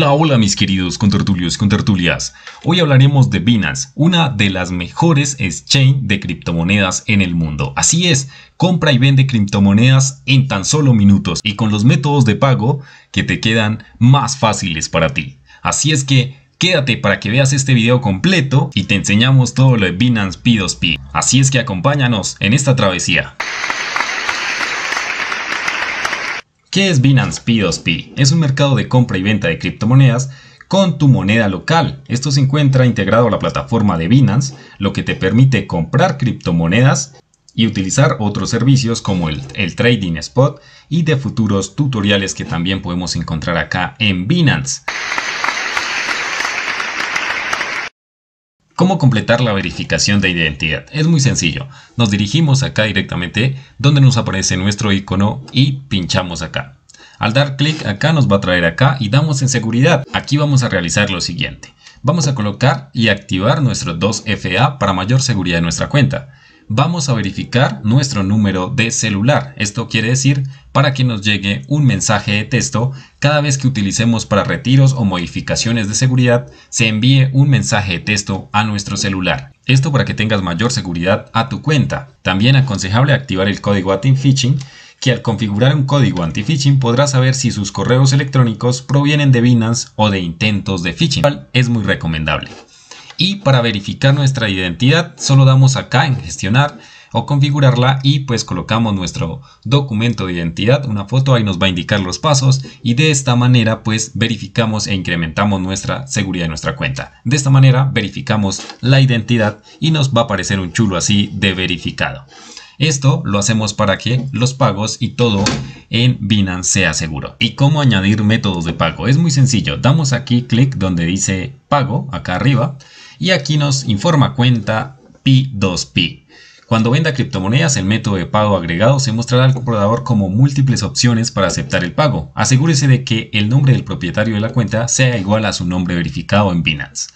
Hola, hola mis queridos contertulios y contertulias. Hoy hablaremos de Binance, una de las mejores exchange de criptomonedas en el mundo. Así es, compra y vende criptomonedas en tan solo minutos y con los métodos de pago que te quedan más fáciles para ti. Así es que quédate para que veas este video completo y te enseñamos todo lo de Binance P2P. Así es que acompáñanos en esta travesía. ¿Qué es Binance P2P? Es un mercado de compra y venta de criptomonedas con tu moneda local. Esto se encuentra integrado a la plataforma de Binance, lo que te permite comprar criptomonedas y utilizar otros servicios como el, el, Trading Spot y de futuros tutoriales que también podemos encontrar acá en Binance. ¿Cómo completar la verificación de identidad? Es muy sencillo. Nos dirigimos acá directamente donde nos aparece nuestro icono y pinchamos acá. Al dar clic acá nos va a traer acá y damos en seguridad. Aquí vamos a realizar lo siguiente. Vamos a colocar y activar nuestros 2FA para mayor seguridad de nuestra cuenta vamos a verificar nuestro número de celular. Esto quiere decir para que nos llegue un mensaje de texto cada vez que utilicemos para retiros o modificaciones de seguridad, se envíe un mensaje de texto a nuestro celular. Esto para que tengas mayor seguridad a tu cuenta. También aconsejable activar el código anti-phishing que al configurar un código anti-phishing podrá saber si sus correos electrónicos provienen de Binance o de intentos de phishing, es muy recomendable. Y para verificar nuestra identidad solo damos acá en gestionar o configurarla y pues colocamos nuestro documento de identidad, una foto, ahí nos va a indicar los pasos y de esta manera pues verificamos e incrementamos nuestra seguridad de nuestra cuenta. De esta manera verificamos la identidad y nos va a aparecer un chulo así de verificado. Esto lo hacemos para que los pagos y todo en Binance sea seguro. ¿Y cómo añadir métodos de pago? Es muy sencillo. Damos aquí clic donde dice pago, acá arriba. Y aquí nos informa cuenta P2P. Cuando venda criptomonedas, el método de pago agregado se mostrará al comprador como múltiples opciones para aceptar el pago. Asegúrese de que el nombre del propietario de la cuenta sea igual a su nombre verificado en Binance.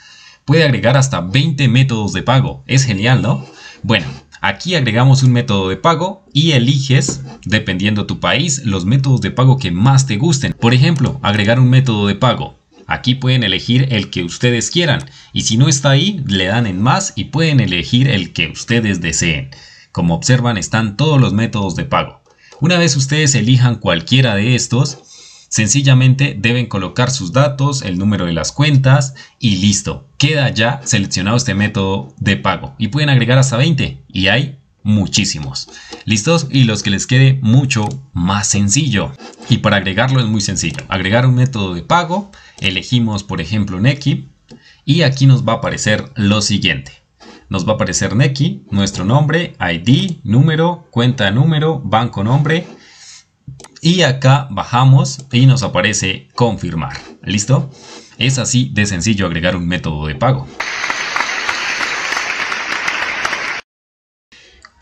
Puede agregar hasta 20 métodos de pago. Es genial, ¿no? Bueno, aquí agregamos un método de pago y eliges, dependiendo tu país, los métodos de pago que más te gusten. Por ejemplo, agregar un método de pago Aquí pueden elegir el que ustedes quieran y si no está ahí le dan en más y pueden elegir el que ustedes deseen. Como observan están todos los métodos de pago. Una vez ustedes elijan cualquiera de estos, sencillamente deben colocar sus datos, el número de las cuentas y listo. Queda ya seleccionado este método de pago y pueden agregar hasta 20 y ahí muchísimos. ¿Listos? Y los que les quede mucho más sencillo. Y para agregarlo es muy sencillo. Agregar un método de pago. Elegimos por ejemplo Neki. Y aquí nos va a aparecer lo siguiente. Nos va a aparecer Neki, nuestro nombre, ID, número, cuenta número, banco nombre. Y acá bajamos y nos aparece confirmar. ¿Listo? Es así de sencillo agregar un método de pago.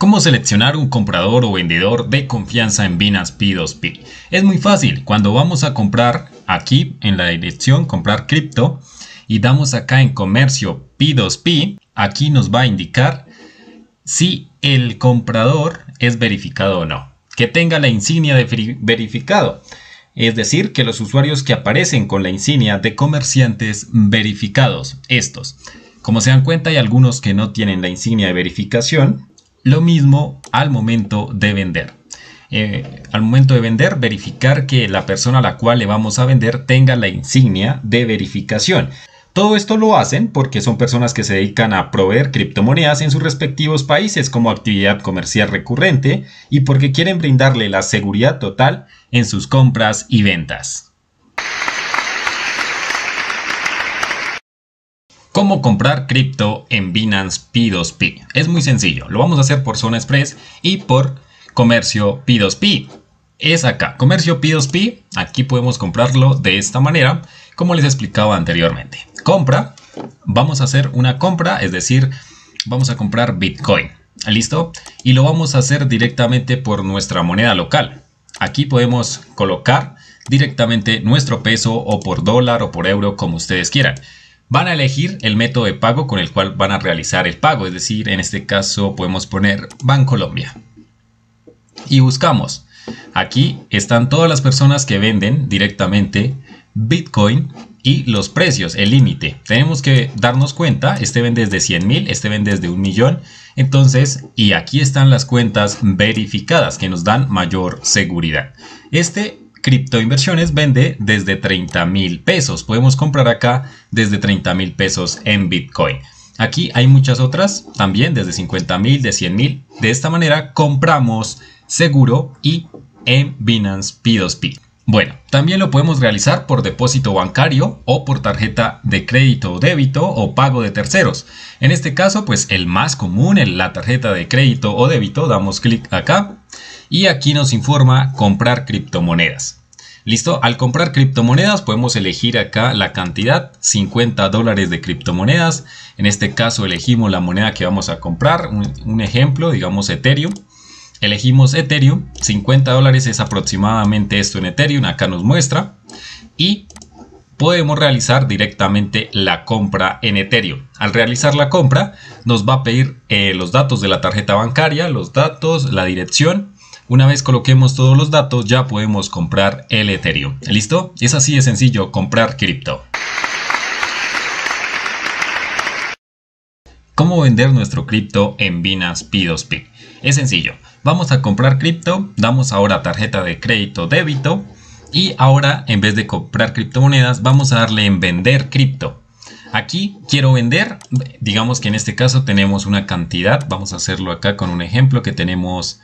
¿Cómo seleccionar un comprador o vendedor de confianza en Binance P2P? Es muy fácil, cuando vamos a comprar aquí en la dirección comprar cripto y damos acá en comercio P2P, aquí nos va a indicar si el comprador es verificado o no, que tenga la insignia de verificado. Es decir, que los usuarios que aparecen con la insignia de comerciantes verificados, estos. Como se dan cuenta, hay algunos que no tienen la insignia de verificación, lo mismo al momento de vender. Eh, al momento de vender, verificar que la persona a la cual le vamos a vender tenga la insignia de verificación. Todo esto lo hacen porque son personas que se dedican a proveer criptomonedas en sus respectivos países como actividad comercial recurrente y porque quieren brindarle la seguridad total en sus compras y ventas. ¿Cómo comprar cripto en Binance P2P? Es muy sencillo, lo vamos a hacer por Zona Express y por Comercio P2P. Es acá, Comercio P2P, aquí podemos comprarlo de esta manera, como les explicaba anteriormente. Compra, vamos a hacer una compra, es decir, vamos a comprar Bitcoin, ¿listo? Y lo vamos a hacer directamente por nuestra moneda local. Aquí podemos colocar directamente nuestro peso o por dólar o por euro como ustedes quieran van a elegir el método de pago con el cual van a realizar el pago. Es decir, en este caso podemos poner Bancolombia. Y buscamos. Aquí están todas las personas que venden directamente Bitcoin y los precios, el límite. Tenemos que darnos cuenta, este vende desde 100 mil, este vende desde un millón. Entonces, y aquí están las cuentas verificadas que nos dan mayor seguridad. Este inversiones vende desde 30 mil pesos. Podemos comprar acá desde 30 mil pesos en Bitcoin. Aquí hay muchas otras también desde 50 mil, de 100 mil. De esta manera compramos seguro y en Binance P2P. Bueno, también lo podemos realizar por depósito bancario o por tarjeta de crédito o débito o pago de terceros. En este caso, pues el más común, es la tarjeta de crédito o débito, damos clic acá y aquí nos informa comprar criptomonedas. Listo, al comprar criptomonedas podemos elegir acá la cantidad, 50 dólares de criptomonedas. En este caso elegimos la moneda que vamos a comprar, un, ejemplo, digamos Ethereum. Elegimos Ethereum, 50 dólares es aproximadamente esto en Ethereum, acá nos muestra. Y podemos realizar directamente la compra en Ethereum. Al realizar la compra nos va a pedir eh, los datos de la tarjeta bancaria, los datos, la dirección una vez coloquemos todos los datos ya podemos comprar el Ethereum. ¿Listo? Es así de sencillo comprar cripto. ¿Cómo vender nuestro cripto en Binance P2P? Es sencillo. Vamos a comprar cripto, damos ahora tarjeta de crédito débito y ahora en vez de comprar criptomonedas vamos a darle en vender cripto. Aquí quiero vender, digamos que en este caso tenemos una cantidad, vamos a hacerlo acá con un ejemplo que tenemos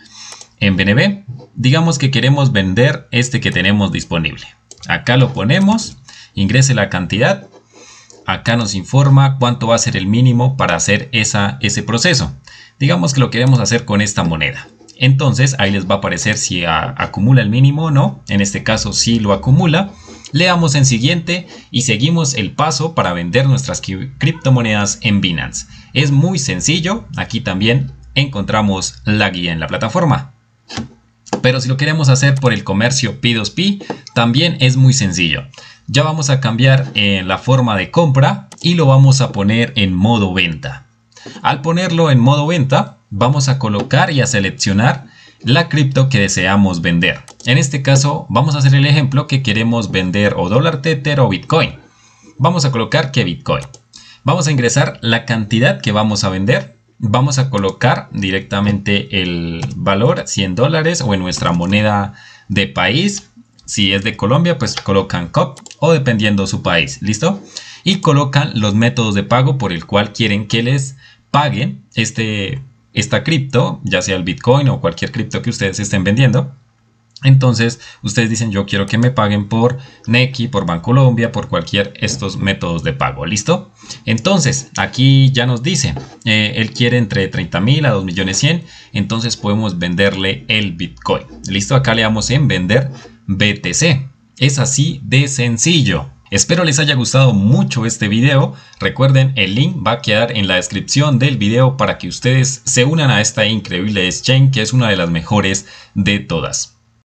en BNB, digamos que queremos vender este que tenemos disponible. Acá lo ponemos, ingrese la cantidad, acá nos informa cuánto va a ser el mínimo para hacer esa, ese proceso. Digamos que lo queremos hacer con esta moneda. Entonces ahí les va a aparecer si acumula el mínimo o no. En este caso sí lo acumula. Le damos en siguiente y seguimos el paso para vender nuestras criptomonedas en Binance. Es muy sencillo. Aquí también encontramos la guía en la plataforma. Pero si lo queremos hacer por el comercio P2P, también es muy sencillo. Ya vamos a cambiar en eh, la forma de compra y lo vamos a poner en modo venta. Al ponerlo en modo venta, vamos a colocar y a seleccionar la cripto que deseamos vender. En este caso, vamos a hacer el ejemplo que queremos vender o dólar tether o bitcoin. Vamos a colocar que bitcoin. Vamos a ingresar la cantidad que vamos a vender vamos a colocar directamente el valor 100 dólares o en nuestra moneda de país. Si es de Colombia, pues colocan COP o dependiendo su país. ¿Listo? Y colocan los métodos de pago por el cual quieren que les paguen este, esta cripto, ya sea el Bitcoin o cualquier cripto que ustedes estén vendiendo. Entonces, ustedes dicen, yo quiero que me paguen por Nequi, por Bancolombia, por cualquier estos métodos de pago, ¿listo? Entonces, aquí ya nos dice, eh, él quiere entre 30 mil a 2 millones entonces podemos venderle el Bitcoin. ¿Listo? Acá le damos en vender BTC. Es así de sencillo. Espero les haya gustado mucho este video. Recuerden, el link va a quedar en la descripción del video para que ustedes se unan a esta increíble exchange que es una de las mejores de todas.